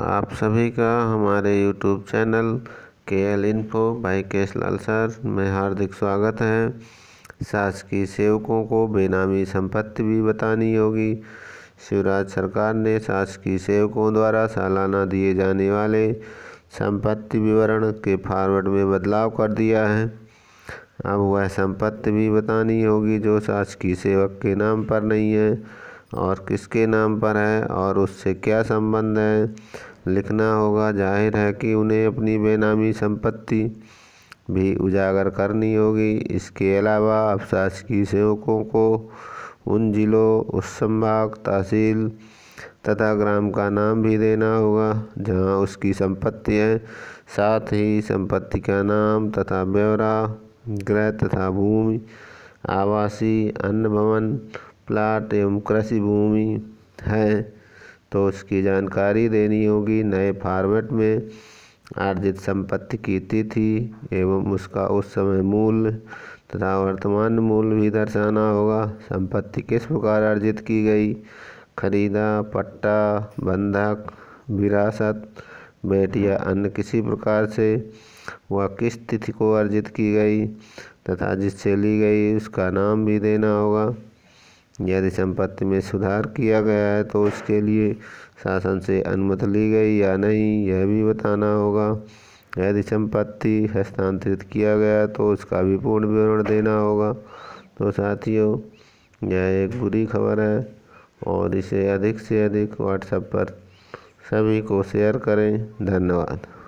आप सभी का हमारे यूट्यूब चैनल के L info by Kesh Lal sir में हार्दिक स्वागत है शासकीय सेवकों को बेनामी संपत्ति भी बतानी होगी शिवराज सरकार ने शासकीय सेवकों द्वारा सालाना दिए जाने वाले संपत्ति विवरण के फॉर्मेट में बदलाव कर दिया है अब वह संपत्ति भी बतानी होगी जो शासकीय सेवक के नाम पर नहीं है और किसके नाम पर है और उससे क्या संबंध है लिखना होगा जाहिर है कि उन्हें अपनी बेनामी संपत्ति भी उजागर करनी होगी इसके अलावा अब शासकीय सेवकों को उन जिलों उस संभाग तहसील तथा ग्राम का नाम भी देना होगा जहां उसकी संपत्ति है साथ ही संपत्ति का नाम तथा ब्यौरा गृह तथा भूमि आवासीय अन्न भवन प्लाट एवं कृषि भूमि है तो उसकी जानकारी देनी होगी नए फॉर्मेट में अर्जित संपत्ति की तिथि एवं उसका उस समय मूल्य तथा वर्तमान मूल्य भी दर्शाना होगा संपत्ति किस प्रकार अर्जित की गई खरीदा पट्टा बंधक विरासत बेट या अन्य किसी प्रकार से वह किस तिथि को अर्जित की गई तथा जिससे ली गई उसका नाम भी देना होगा यदि संपत्ति में सुधार किया गया है तो उसके लिए शासन से अनुमति ली गई या नहीं यह भी बताना होगा यदि संपत्ति हस्तांतरित किया गया तो उसका भी पूर्ण विवरण देना होगा तो साथियों यह एक बुरी खबर है और इसे अधिक से अधिक व्हाट्सएप पर सभी को शेयर करें धन्यवाद